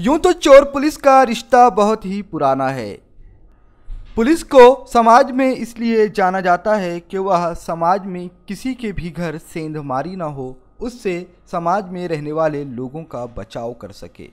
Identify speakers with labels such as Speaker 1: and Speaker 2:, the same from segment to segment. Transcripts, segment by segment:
Speaker 1: यूं तो चोर पुलिस का रिश्ता बहुत ही पुराना है पुलिस को समाज में इसलिए जाना जाता है कि वह समाज में किसी के भी घर सेंध मारी ना हो उससे समाज में रहने वाले लोगों का बचाव कर सके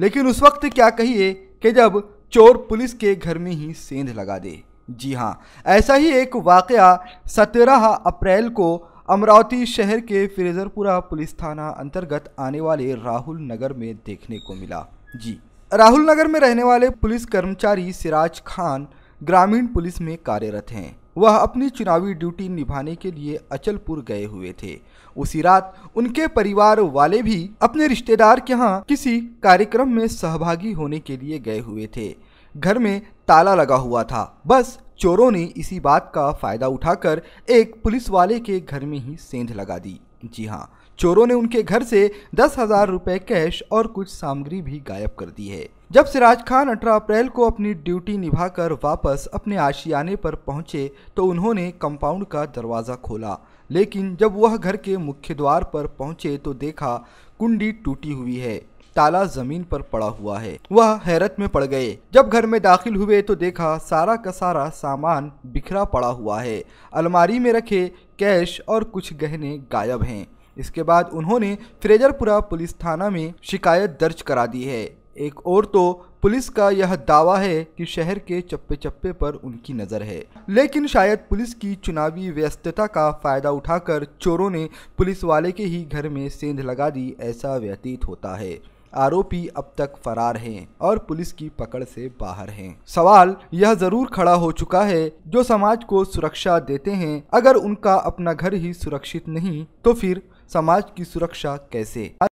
Speaker 1: लेकिन उस वक्त क्या कहिए कि जब चोर पुलिस के घर में ही सेंध लगा दे जी हाँ ऐसा ही एक वाकया सत्रह अप्रैल को अमरावती शहर के फिरेजरपुरा पुलिस थाना अंतर्गत आने वाले राहुल नगर में देखने को मिला जी राहुल नगर में रहने वाले पुलिस कर्मचारी सिराज खान ग्रामीण पुलिस में कार्यरत हैं वह अपनी चुनावी ड्यूटी निभाने के लिए अचलपुर गए हुए थे उसी रात उनके परिवार वाले भी अपने रिश्तेदार के यहाँ किसी कार्यक्रम में सहभागी होने के लिए गए हुए थे घर में ताला लगा हुआ था बस चोरों ने इसी बात का फ़ायदा उठाकर एक पुलिस वाले के घर में ही सेंध लगा दी जी हाँ चोरों ने उनके घर से दस हजार रूपए कैश और कुछ सामग्री भी गायब कर दी है जब सिराज खान अठारह अप्रैल को अपनी ड्यूटी निभाकर वापस अपने आशियाने पर पहुंचे तो उन्होंने कंपाउंड का दरवाज़ा खोला लेकिन जब वह घर के मुख्य द्वार पर पहुंचे तो देखा कुंडी टूटी हुई है ताला जमीन पर पड़ा हुआ है वह हैरत में पड़ गए जब घर में दाखिल हुए तो देखा सारा का सारा सामान बिखरा पड़ा हुआ है अलमारी में रखे कैश और कुछ गहने गायब हैं इसके बाद उन्होंने फ्रेजरपुरा पुलिस थाना में शिकायत दर्ज करा दी है एक और तो पुलिस का यह दावा है कि शहर के चप्पे चप्पे पर उनकी नज़र है लेकिन शायद पुलिस की चुनावी व्यस्तता का फायदा उठाकर चोरों ने पुलिस वाले के ही घर में सेंध लगा दी ऐसा व्यतीत होता है आरोपी अब तक फरार हैं और पुलिस की पकड़ से बाहर हैं। सवाल यह जरूर खड़ा हो चुका है जो समाज को सुरक्षा देते हैं अगर उनका अपना घर ही सुरक्षित नहीं तो फिर समाज की सुरक्षा कैसे